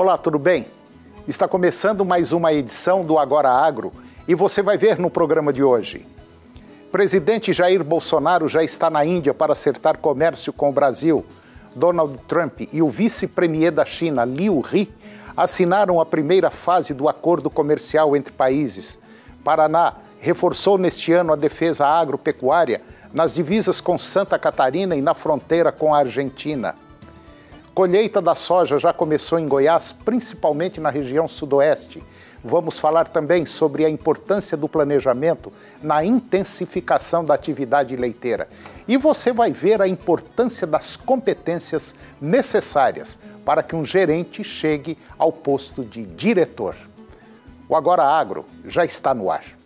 Olá, tudo bem? Está começando mais uma edição do Agora Agro e você vai ver no programa de hoje. Presidente Jair Bolsonaro já está na Índia para acertar comércio com o Brasil. Donald Trump e o vice-premier da China, Liu He, assinaram a primeira fase do acordo comercial entre países. Paraná reforçou neste ano a defesa agropecuária nas divisas com Santa Catarina e na fronteira com a Argentina. Colheita da soja já começou em Goiás, principalmente na região sudoeste. Vamos falar também sobre a importância do planejamento na intensificação da atividade leiteira. E você vai ver a importância das competências necessárias para que um gerente chegue ao posto de diretor. O Agora Agro já está no ar.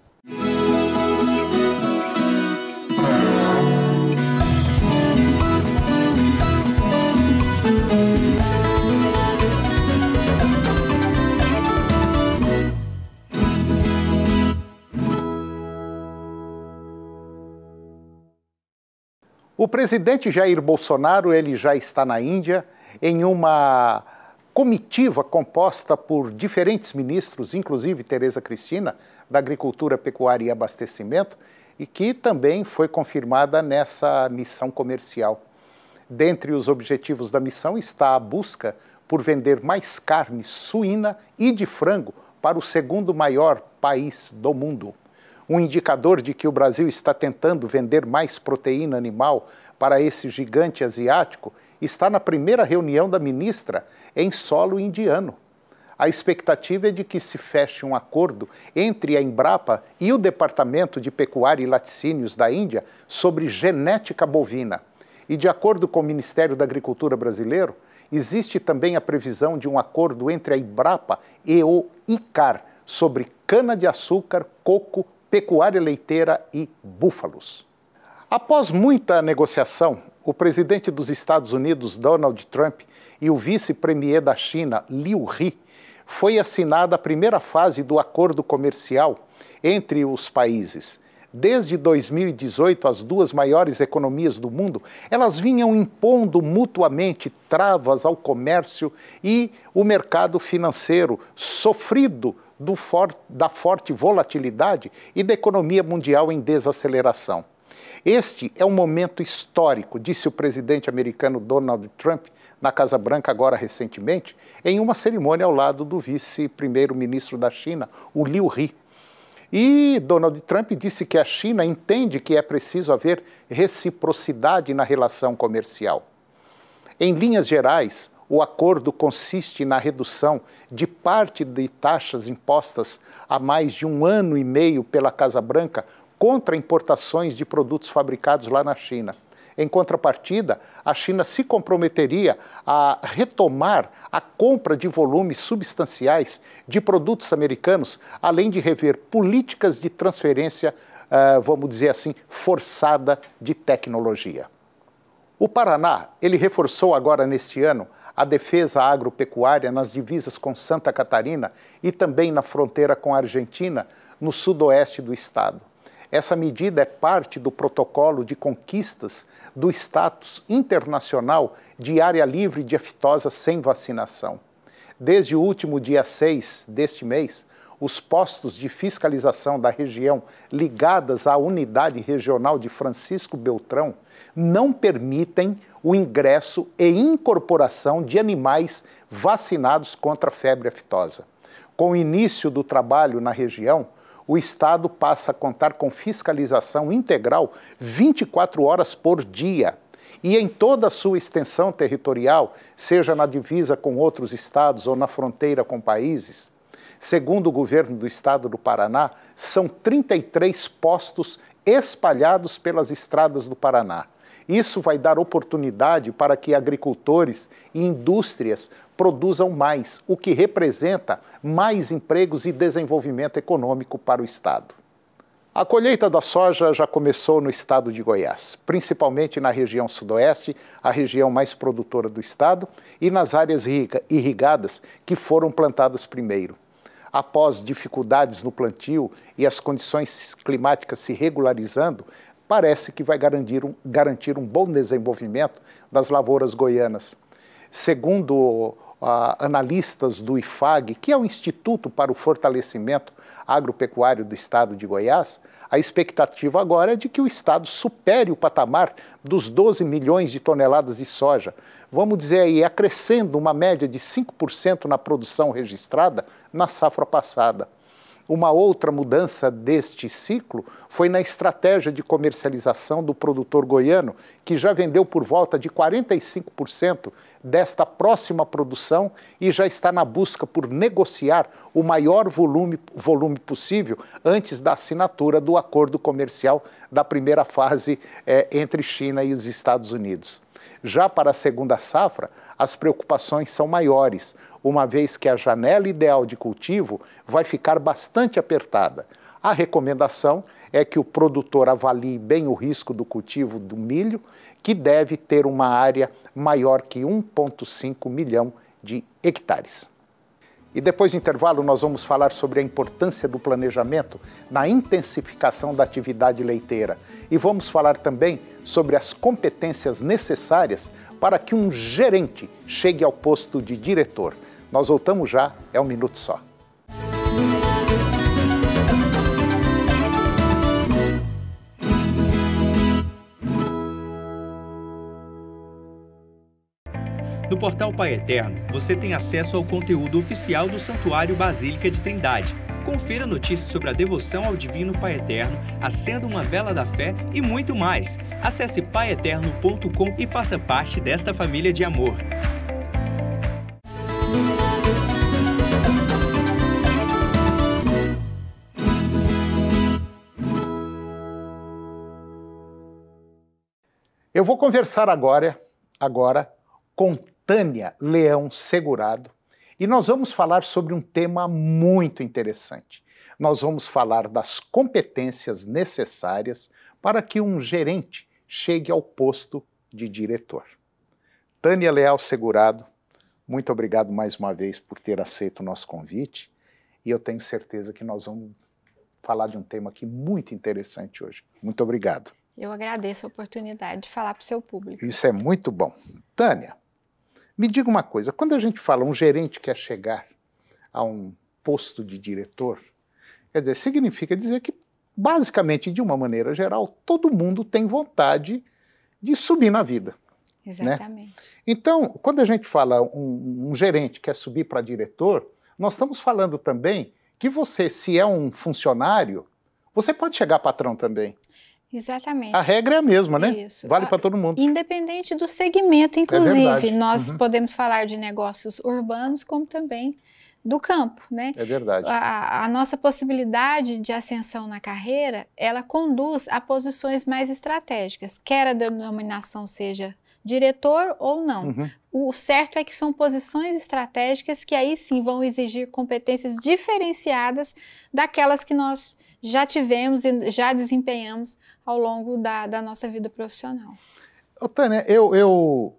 O presidente Jair Bolsonaro ele já está na Índia em uma comitiva composta por diferentes ministros, inclusive Tereza Cristina, da Agricultura, Pecuária e Abastecimento, e que também foi confirmada nessa missão comercial. Dentre os objetivos da missão está a busca por vender mais carne suína e de frango para o segundo maior país do mundo um indicador de que o Brasil está tentando vender mais proteína animal para esse gigante asiático está na primeira reunião da ministra em solo indiano. A expectativa é de que se feche um acordo entre a Embrapa e o Departamento de Pecuária e Laticínios da Índia sobre genética bovina. E, de acordo com o Ministério da Agricultura brasileiro, existe também a previsão de um acordo entre a Embrapa e o ICAR sobre cana-de-açúcar, coco, pecuária leiteira e búfalos. Após muita negociação, o presidente dos Estados Unidos, Donald Trump, e o vice-premier da China, Liu He, foi assinada a primeira fase do acordo comercial entre os países. Desde 2018, as duas maiores economias do mundo, elas vinham impondo mutuamente travas ao comércio e o mercado financeiro sofrido for, da forte volatilidade e da economia mundial em desaceleração. Este é um momento histórico, disse o presidente americano Donald Trump na Casa Branca, agora recentemente, em uma cerimônia ao lado do vice-primeiro-ministro da China, o Liu He. E Donald Trump disse que a China entende que é preciso haver reciprocidade na relação comercial. Em linhas gerais, o acordo consiste na redução de parte de taxas impostas há mais de um ano e meio pela Casa Branca contra importações de produtos fabricados lá na China. Em contrapartida, a China se comprometeria a retomar a compra de volumes substanciais de produtos americanos, além de rever políticas de transferência, eh, vamos dizer assim, forçada de tecnologia. O Paraná, ele reforçou agora neste ano a defesa agropecuária nas divisas com Santa Catarina e também na fronteira com a Argentina, no sudoeste do estado. Essa medida é parte do protocolo de conquistas do status internacional de área livre de aftosa sem vacinação. Desde o último dia 6 deste mês, os postos de fiscalização da região ligadas à unidade regional de Francisco Beltrão não permitem o ingresso e incorporação de animais vacinados contra a febre aftosa. Com o início do trabalho na região, o Estado passa a contar com fiscalização integral 24 horas por dia e em toda a sua extensão territorial, seja na divisa com outros estados ou na fronteira com países, Segundo o governo do estado do Paraná, são 33 postos espalhados pelas estradas do Paraná. Isso vai dar oportunidade para que agricultores e indústrias produzam mais, o que representa mais empregos e desenvolvimento econômico para o Estado. A colheita da soja já começou no estado de Goiás, principalmente na região sudoeste, a região mais produtora do estado, e nas áreas irrigadas que foram plantadas primeiro após dificuldades no plantio e as condições climáticas se regularizando, parece que vai garantir um, garantir um bom desenvolvimento das lavouras goianas. Segundo Uh, analistas do IFAG, que é o Instituto para o Fortalecimento Agropecuário do Estado de Goiás, a expectativa agora é de que o Estado supere o patamar dos 12 milhões de toneladas de soja. Vamos dizer aí, acrescendo uma média de 5% na produção registrada na safra passada. Uma outra mudança deste ciclo foi na estratégia de comercialização do produtor goiano, que já vendeu por volta de 45% desta próxima produção e já está na busca por negociar o maior volume, volume possível antes da assinatura do acordo comercial da primeira fase é, entre China e os Estados Unidos. Já para a segunda safra, as preocupações são maiores, uma vez que a janela ideal de cultivo vai ficar bastante apertada. A recomendação é que o produtor avalie bem o risco do cultivo do milho, que deve ter uma área maior que 1,5 milhão de hectares. E depois do intervalo, nós vamos falar sobre a importância do planejamento na intensificação da atividade leiteira. E vamos falar também sobre as competências necessárias para que um gerente chegue ao posto de diretor. Nós voltamos já, é um minuto só. No portal Pai Eterno, você tem acesso ao conteúdo oficial do Santuário Basílica de Trindade. Confira notícias sobre a devoção ao Divino Pai Eterno, acenda uma vela da fé e muito mais. Acesse paieterno.com e faça parte desta família de amor. Eu vou conversar agora, agora com Tânia Leão Segurado e nós vamos falar sobre um tema muito interessante. Nós vamos falar das competências necessárias para que um gerente chegue ao posto de diretor. Tânia Leal Segurado, muito obrigado mais uma vez por ter aceito o nosso convite e eu tenho certeza que nós vamos falar de um tema aqui muito interessante hoje. Muito obrigado. Eu agradeço a oportunidade de falar para o seu público. Isso é muito bom. Tânia, me diga uma coisa: quando a gente fala um gerente quer chegar a um posto de diretor, quer dizer, significa dizer que, basicamente, de uma maneira geral, todo mundo tem vontade de subir na vida. Né? Exatamente. Né? Então, quando a gente fala um, um gerente quer subir para diretor, nós estamos falando também que você, se é um funcionário, você pode chegar patrão também. Exatamente. A regra é a mesma, né? Isso. Vale para ah, todo mundo. Independente do segmento, é inclusive, é nós uhum. podemos falar de negócios urbanos como também do campo, né? É verdade. A, a, nossa possibilidade de ascensão na carreira, ela conduz a posições mais estratégicas, quer a denominação seja diretor ou não. Uhum. O certo é que são posições estratégicas que aí sim vão exigir competências diferenciadas daquelas que nós já tivemos e já desempenhamos ao longo da, da nossa vida profissional. Ô, Tânia, eu, eu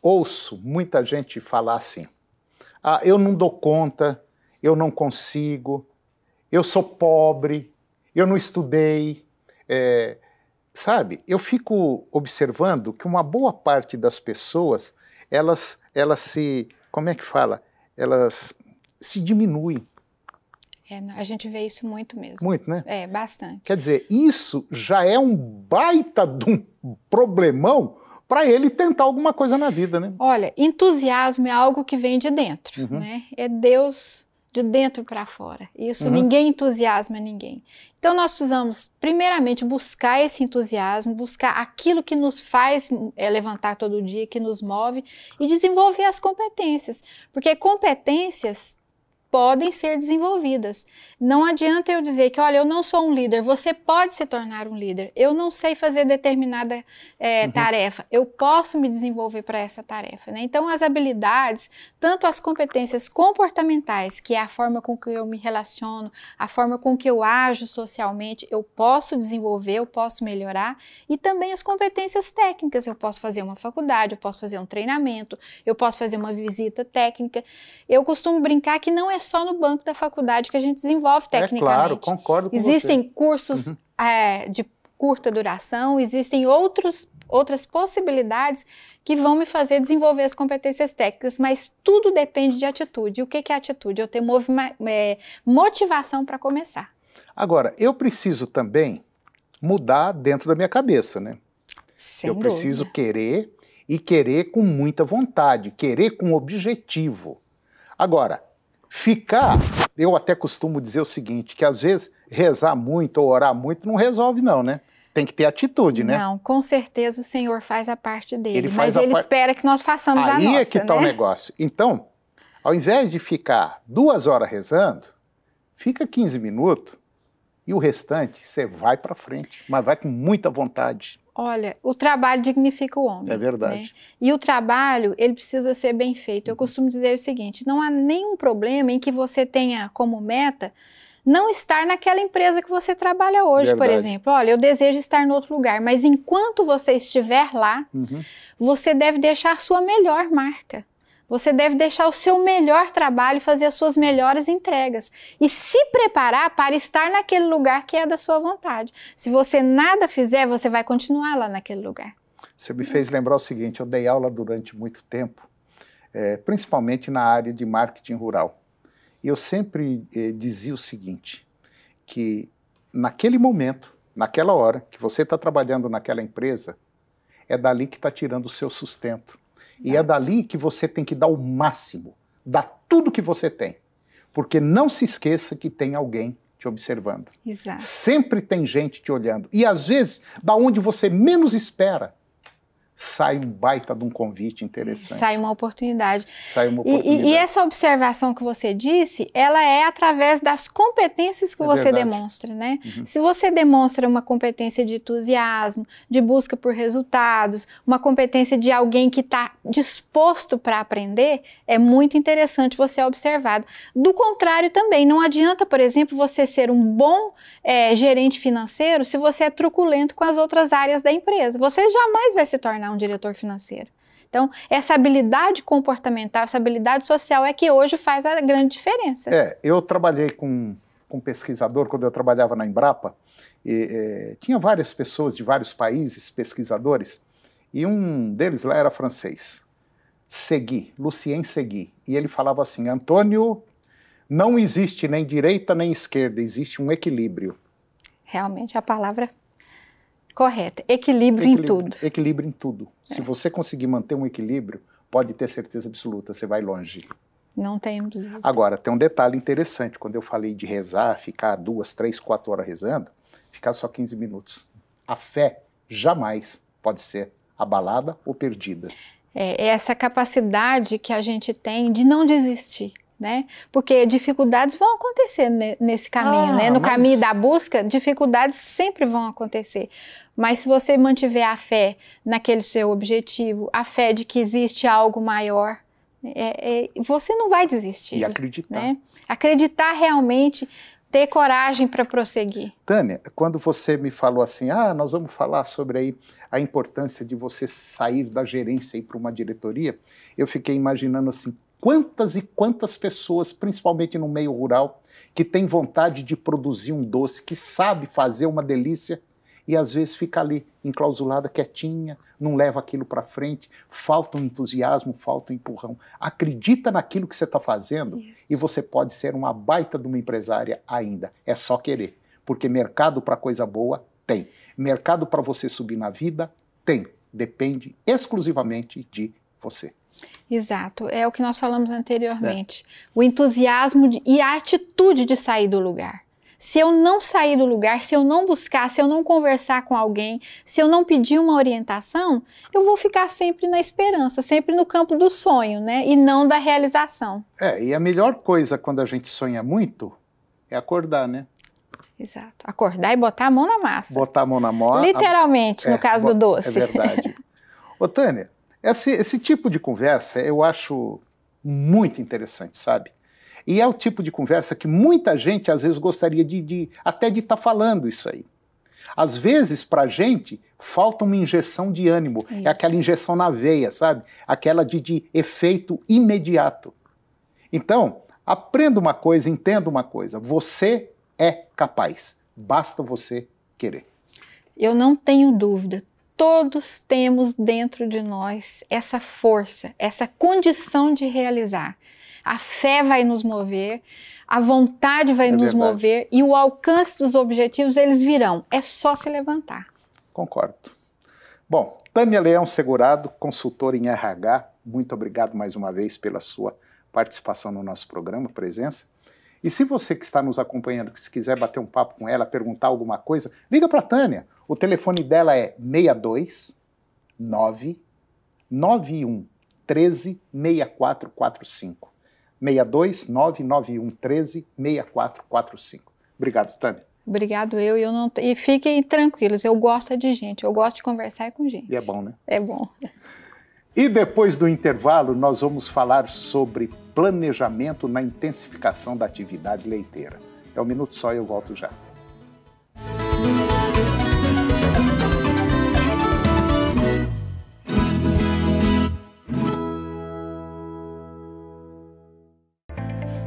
ouço muita gente falar assim: ah, eu não dou conta, eu não consigo, eu sou pobre, eu não estudei. É, sabe, eu fico observando que uma boa parte das pessoas elas, elas se. Como é que fala? Elas se diminuem. É, a gente vê isso muito mesmo. Muito, né? É, bastante. Quer dizer, isso já é um baita de um problemão para ele tentar alguma coisa na vida, né? Olha, entusiasmo é algo que vem de dentro, uhum. né? É Deus de dentro para fora. Isso uhum. ninguém entusiasma ninguém. Então nós precisamos, primeiramente, buscar esse entusiasmo, buscar aquilo que nos faz hum, é, levantar todo dia, que nos move e desenvolver as competências, porque competências podem ser desenvolvidas. Não adianta eu dizer que, olha, eu não sou um líder, você pode se tornar um líder. Eu não sei fazer determinada é, uhum. tarefa, eu posso me desenvolver para essa tarefa. Né? Então, as habilidades, tanto as competências comportamentais, que é a forma com que eu me relaciono, a forma com que eu ajo socialmente, eu posso desenvolver, eu posso melhorar, e também as competências técnicas. Eu posso fazer uma faculdade, eu posso fazer um treinamento, eu posso fazer uma visita técnica. Eu costumo brincar que não é é só no banco da faculdade que a gente desenvolve tecnicamente. É claro, concordo com Existem você. cursos uhum. é, de curta duração, existem outros, outras possibilidades que vão me fazer desenvolver as competências técnicas, mas tudo depende de atitude. E o que é atitude? Eu ter é, motivação para começar. Agora, eu preciso também mudar dentro da minha cabeça, né? Sem eu dúvida. preciso querer e querer com muita vontade, querer com objetivo. Agora, Ficar, eu até costumo dizer o seguinte, que às vezes rezar muito ou orar muito não resolve não, né? Tem que ter atitude, né? Não, com certeza o Senhor faz a parte dele, ele mas ele par... espera que nós façamos Aí a nossa, Aí é que está né? o negócio. Então, ao invés de ficar duas horas rezando, fica 15 minutos e o restante você vai para frente, mas vai com muita vontade. Olha, o trabalho dignifica o homem. É verdade. Né? E o trabalho, ele precisa ser bem feito. Eu uhum. costumo dizer o seguinte: não há nenhum problema em que você tenha como meta não estar naquela empresa que você trabalha hoje, Verdade. por exemplo. Olha, eu desejo estar em outro lugar, mas enquanto você estiver lá, uhum. você deve deixar a sua melhor marca. Você deve deixar o seu melhor trabalho, fazer as suas melhores entregas e se preparar para estar naquele lugar que é da sua vontade. Se você nada fizer, você vai continuar lá naquele lugar. Você me fez lembrar o seguinte: eu dei aula durante muito tempo, é, principalmente na área de marketing rural. E eu sempre é, dizia o seguinte: que naquele momento, naquela hora que você está trabalhando naquela empresa, é dali que está tirando o seu sustento e é dali que você tem que dar o máximo, dar tudo que você tem. Porque não se esqueça que tem alguém te observando. Exato. Sempre tem gente te olhando. E às vezes, da onde você menos espera, sai um baita de um convite interessante. Sai uma oportunidade. Sai uma oportunidade. E, e, essa observação que você disse, ela é através das competências que é você verdade. demonstra, né? Uhum. Se você demonstra uma competência de entusiasmo, de busca por resultados, uma competência de alguém que está disposto para aprender, é muito interessante você observado. Do contrário também, não adianta, por exemplo, você ser um bom é, gerente financeiro se você é truculento com as outras áreas da empresa. Você jamais vai se tornar um diretor financeiro. Então, essa habilidade comportamental, essa habilidade social é que hoje faz a grande diferença. É, eu trabalhei com, com um pesquisador quando eu trabalhava na Embrapa, e, é, tinha várias pessoas de vários países, pesquisadores, e um deles lá era francês, Segui, Lucien Segui, e ele falava assim, Antônio, não existe nem direita nem esquerda, existe um equilíbrio. Realmente a palavra Correto. Equilíbrio, equilíbrio em tudo. Equilíbrio em tudo. É. Se você conseguir manter um equilíbrio, pode ter certeza absoluta, você vai longe. Não temos. Agora, tem um detalhe interessante. Quando eu falei de rezar, ficar duas, três, quatro horas rezando, ficar só 15 minutos. A fé jamais pode ser abalada ou perdida. É, é essa capacidade que a gente tem de não desistir né? Porque dificuldades vão acontecer nesse caminho, né? ah, né? No mas... caminho da busca, dificuldades sempre vão acontecer. Mas se você mantiver a fé naquele seu objetivo, a fé de que existe algo maior, é, é, você não vai desistir. E acreditar. Né? Acreditar realmente, ter coragem para prosseguir. Tânia, quando você me falou assim, ah, nós vamos falar sobre aí a importância de você sair da gerência e ir para uma diretoria, eu fiquei imaginando assim, Quantas e quantas pessoas, principalmente no meio rural, que tem vontade de produzir um doce, que sabe fazer uma delícia e às vezes fica ali enclausulada, quietinha, não leva aquilo para frente, falta um entusiasmo, falta um empurrão. Acredita naquilo que você está fazendo e você pode ser uma baita de uma empresária ainda. É só querer, porque mercado para coisa boa tem, mercado para você subir na vida tem, depende exclusivamente de você. Exato, é o que nós falamos anteriormente. É. O entusiasmo de, e a atitude de sair do lugar. Se eu não sair do lugar, se eu não buscar, se eu não conversar com alguém, se eu não pedir uma orientação, eu vou ficar sempre na esperança, sempre no campo do sonho, né? E não da realização. É, e a melhor coisa quando a gente sonha muito é acordar, né? Exato. Acordar e botar a mão na massa. Botar a mão na massa. Literalmente, a... é, no caso do é doce. É verdade. Ô, Tânia, esse, esse tipo de conversa eu acho muito interessante, sabe? E é o tipo de conversa que muita gente às vezes gostaria de, de até de estar tá falando isso aí. Às vezes, para a gente, falta uma injeção de ânimo. É isso. É aquela injeção na veia, sabe? Aquela de, de efeito imediato. Então, aprenda uma coisa, entenda uma coisa. Você é capaz. Basta você querer. Eu não tenho dúvida todos temos dentro de nós essa força, essa condição de realizar. A fé vai nos mover, a vontade vai é nos verdade. mover e o alcance dos objetivos eles virão. É só se levantar. Concordo. Bom, Tânia Leão Segurado, consultora em RH, muito obrigado mais uma vez pela sua participação no nosso programa, presença. E se você que está nos acompanhando, que se quiser bater um papo com ela, perguntar alguma coisa, liga para a Tânia. O telefone dela é 62 9 13 6445. 62 991 6445. Obrigado, Tânia. Obrigado eu e eu não e fiquem tranquilos, eu gosto de gente, eu gosto de conversar com gente. E é bom, né? É bom. E depois do intervalo, nós vamos falar sobre planejamento na intensificação da atividade leiteira. É um minuto só e eu volto já.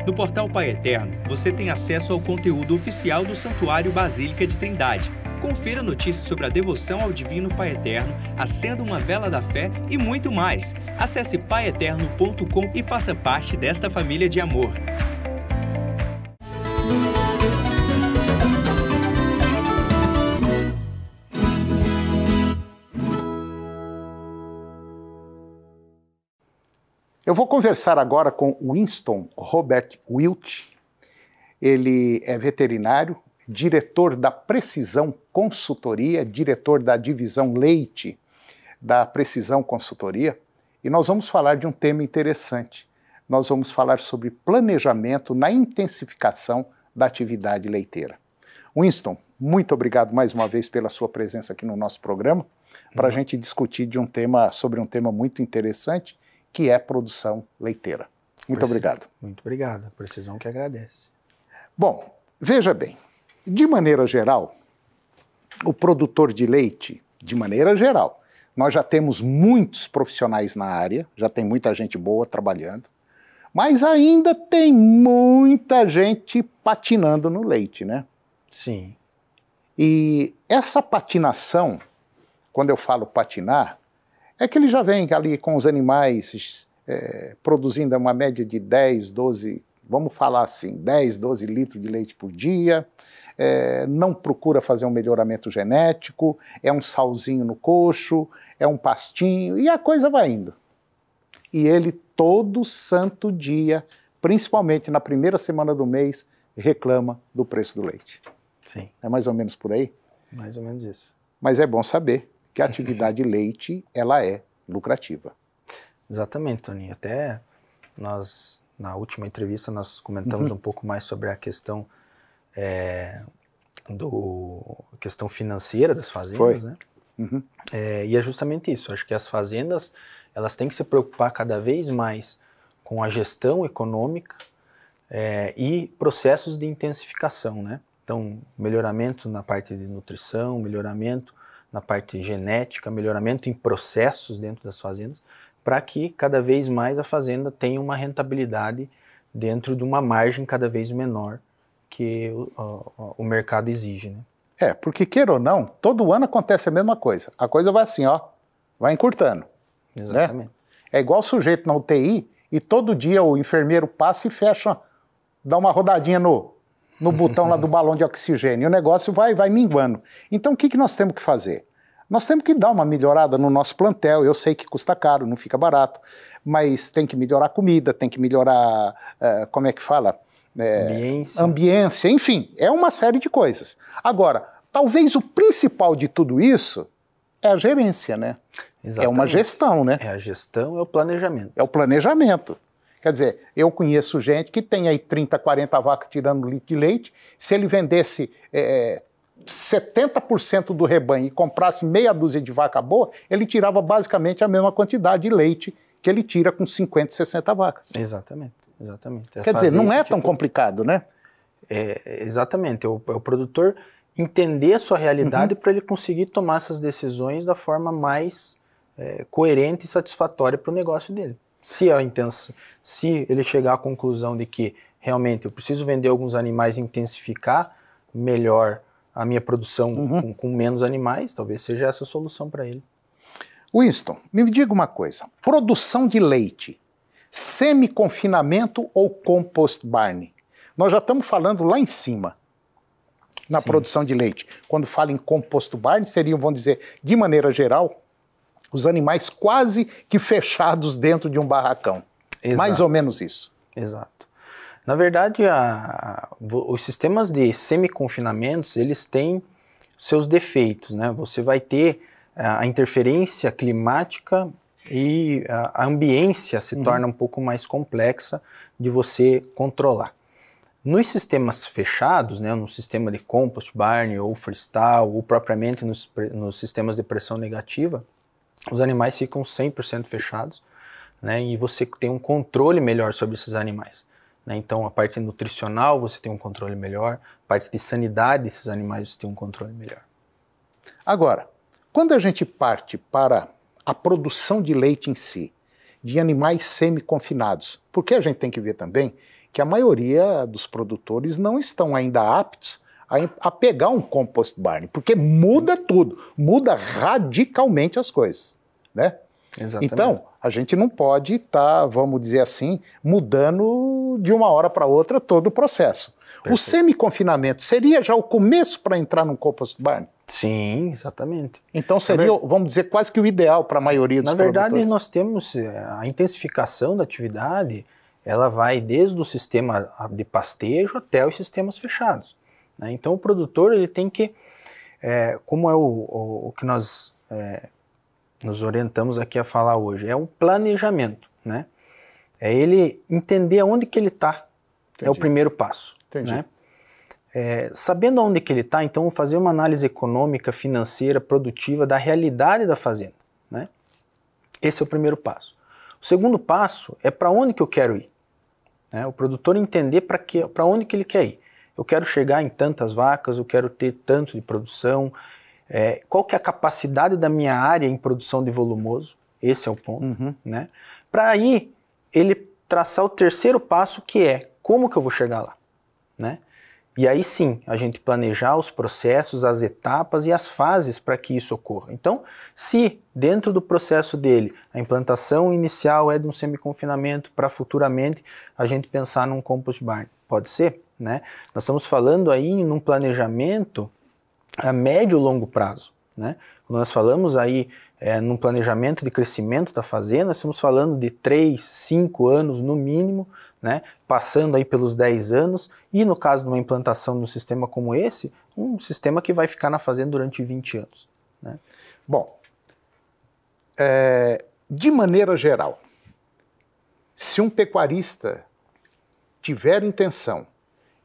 No portal Pai Eterno, você tem acesso ao conteúdo oficial do Santuário Basílica de Trindade Confira notícias sobre a devoção ao Divino Pai Eterno, acenda uma vela da fé e muito mais. Acesse paieterno.com e faça parte desta família de amor. Eu vou conversar agora com Winston Robert Wilt. Ele é veterinário, diretor da Precisão Consultoria, diretor da divisão Leite da Precisão Consultoria, e nós vamos falar de um tema interessante. Nós vamos falar sobre planejamento na intensificação da atividade leiteira. Winston, muito obrigado mais uma vez pela sua presença aqui no nosso programa para a uhum. gente discutir de um tema sobre um tema muito interessante que é produção leiteira. Muito é. obrigado. Muito obrigado. Precisão que agradece. Bom, veja bem, de maneira geral, o produtor de leite, de maneira geral, nós já temos muitos profissionais na área, já tem muita gente boa trabalhando, mas ainda tem muita gente patinando no leite, né? Sim. E essa patinação, quando eu falo patinar, é que ele já vem ali com os animais é, produzindo uma média de 10, 12 vamos falar assim, 10, 12 litros de leite por dia, é, não procura fazer um melhoramento genético, é um salzinho no coxo, é um pastinho, e a coisa vai indo. E ele todo santo dia, principalmente na primeira semana do mês, reclama do preço do leite. Sim. É mais ou menos por aí? Mais ou menos isso. Mas é bom saber que a atividade leite, ela é lucrativa. Exatamente, Toninho. Até nós na última entrevista nós comentamos uhum. um pouco mais sobre a questão é, do questão financeira das fazendas, Foi. né? Uhum. É, e é justamente isso. Acho que as fazendas elas têm que se preocupar cada vez mais com a gestão econômica é, e processos de intensificação, né? Então, melhoramento na parte de nutrição, melhoramento na parte genética, melhoramento em processos dentro das fazendas para que cada vez mais a fazenda tenha uma rentabilidade dentro de uma margem cada vez menor que o, o mercado exige. Né? É, porque queira ou não, todo ano acontece a mesma coisa. A coisa vai assim, ó, vai encurtando. Né? Exatamente. Né? É igual o sujeito na UTI e todo dia o enfermeiro passa e fecha, dá uma rodadinha no, no botão lá do balão de oxigênio. E o negócio vai, vai minguando. Então, o que, que nós temos que fazer? Nós temos que dar uma melhorada no nosso plantel. Eu sei que custa caro, não fica barato, mas tem que melhorar a comida, tem que melhorar. Uh, como é que fala? É, ambiência. ambiência, enfim, é uma série de coisas. Agora, talvez o principal de tudo isso é a gerência, né? Exatamente. É uma gestão, né? É a gestão, é o planejamento. É o planejamento. Quer dizer, eu conheço gente que tem aí 30, 40 vacas tirando litro de leite. Se ele vendesse é, 70% do rebanho e comprasse meia dúzia de vaca boa, ele tirava basicamente a mesma quantidade de leite que ele tira com 50, 60 vacas. Exatamente, exatamente. É Quer dizer, não é tipo tão tipo... complicado, né? É, exatamente. É o, é o produtor entender a sua realidade uhum. para ele conseguir tomar essas decisões da forma mais é, coerente e satisfatória para o negócio dele. Se a intenso se ele chegar à conclusão de que realmente eu preciso vender alguns animais e intensificar melhor a minha produção uhum. com, com menos animais, talvez seja essa a solução para ele. Winston, me diga uma coisa: produção de leite, semi-confinamento ou compost barn? Nós já estamos falando lá em cima na Sim. produção de leite. Quando fala em compost barn, seriam, vão dizer, de maneira geral, os animais quase que fechados dentro de um barracão. Exato. Mais ou menos isso. Exato. Na verdade, a, os sistemas de semi-confinamentos, eles têm seus defeitos, né? Você vai ter a interferência climática e a, a ambiência se uhum. torna um pouco mais complexa de você controlar. Nos sistemas fechados, né, no sistema de compost, barn ou freestyle, ou propriamente nos, nos sistemas de pressão negativa, os animais ficam 100% fechados né, e você tem um controle melhor sobre esses animais. Né? Então, a parte nutricional você tem um controle melhor, a parte de sanidade desses animais você tem um controle melhor. Agora, quando a gente parte para a produção de leite em si, de animais semi-confinados, porque a gente tem que ver também que a maioria dos produtores não estão ainda aptos a, pegar um compost barn, porque muda tudo, muda radicalmente as coisas, né? Exatamente. Então, a gente não pode estar, tá, vamos dizer assim, mudando de uma hora para outra todo o processo. Perfeito. O semi-confinamento seria já o começo para entrar num compost barn? Sim, exatamente. Então seria, vamos dizer, quase que o ideal para a maioria dos Na verdade, nós temos eh, a intensificação da atividade, ela vai desde o sistema de pastejo até os sistemas fechados. Né? Então o produtor ele tem que, é, como é o, o, o que nós é, nos orientamos aqui a falar hoje, é o planejamento, né? É ele entender aonde que ele está, é o primeiro passo. Entendi. Né? É, sabendo aonde que ele está, então fazer uma análise econômica, financeira, produtiva da realidade da fazenda, né? Esse é o primeiro passo. O segundo passo é para onde que eu quero ir. Né? O produtor entender para onde que ele quer ir. Eu quero chegar em tantas vacas, eu quero ter tanto de produção, é, qual que é a capacidade da minha área em produção de volumoso? Esse é o ponto, uhum. né? Para aí ele traçar o terceiro passo que é como que eu vou chegar lá, né? E aí sim, a gente planejar os processos, as etapas e as fases para que isso ocorra. Então, se dentro do processo dele a implantação inicial é de um semiconfinamento para futuramente a gente pensar num compost barn, pode ser, né? Nós estamos falando aí num planejamento a médio e longo prazo. Né? Quando nós falamos aí é, num planejamento de crescimento da fazenda, estamos falando de 3, 5 anos no mínimo, né? passando aí pelos 10 anos, e no caso de uma implantação de um sistema como esse, um sistema que vai ficar na fazenda durante 20 anos. Né? Bom, é, de maneira geral, se um pecuarista tiver intenção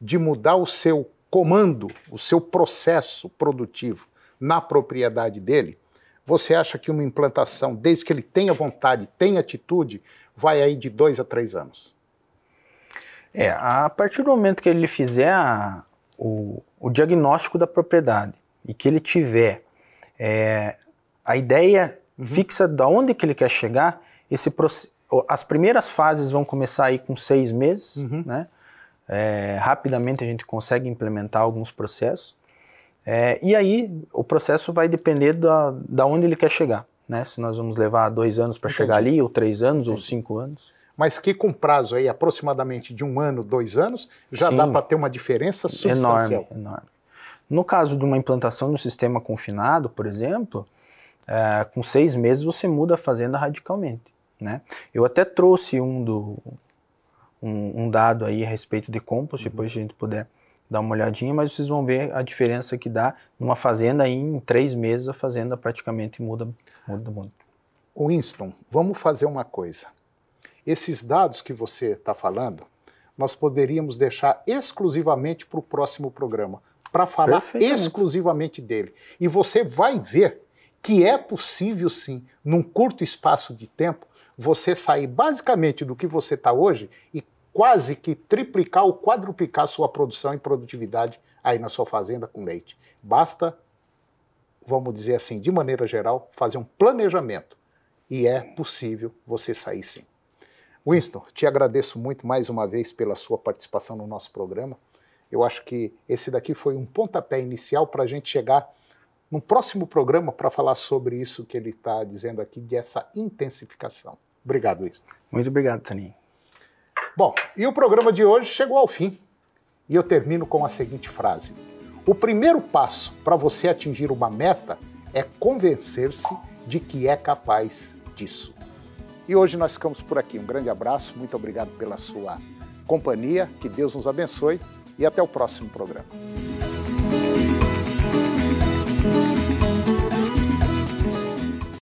de mudar o seu comando, o seu processo produtivo na propriedade dele, você acha que uma implantação, desde que ele tenha vontade, tenha atitude, vai aí de dois a três anos? É, a partir do momento que ele fizer a, o, o, diagnóstico da propriedade e que ele tiver é, a ideia uhum. fixa de onde que ele quer chegar, esse, as primeiras fases vão começar aí com seis meses, uhum. né? É, rapidamente a gente consegue implementar alguns processos. É, e aí o processo vai depender da, da onde ele quer chegar. Né? Se nós vamos levar dois anos para chegar ali, ou três anos, Entendi. ou cinco anos. Mas que com prazo aí aproximadamente de um ano, dois anos, já Sim. dá para ter uma diferença substancial. Enorme, enorme. No caso de uma implantação no sistema confinado, por exemplo, é, com seis meses você muda a fazenda radicalmente. Né? Eu até trouxe um do, um, um dado aí a respeito de compost, uhum. depois a gente puder dar uma olhadinha, mas vocês vão ver a diferença que dá numa fazenda aí, em três meses a fazenda praticamente muda, muda muito. Winston, vamos fazer uma coisa. Esses dados que você está falando, nós poderíamos deixar exclusivamente para o próximo programa, para falar exclusivamente dele. E você vai ver que é possível, sim, num curto espaço de tempo, você sair basicamente do que você está hoje e quase que triplicar ou quadruplicar sua produção e produtividade aí na sua fazenda com leite. Basta, vamos dizer assim, de maneira geral, fazer um planejamento. E é possível você sair sim. Winston, te agradeço muito mais uma vez pela sua participação no nosso programa. Eu acho que esse daqui foi um pontapé inicial para a gente chegar no próximo programa para falar sobre isso que ele está dizendo aqui, dessa intensificação. Obrigado, Luiz. Muito obrigado, Taninho. Bom, e o programa de hoje chegou ao fim. E eu termino com a seguinte frase: O primeiro passo para você atingir uma meta é convencer-se de que é capaz disso. E hoje nós ficamos por aqui. Um grande abraço, muito obrigado pela sua companhia, que Deus nos abençoe e até o próximo programa.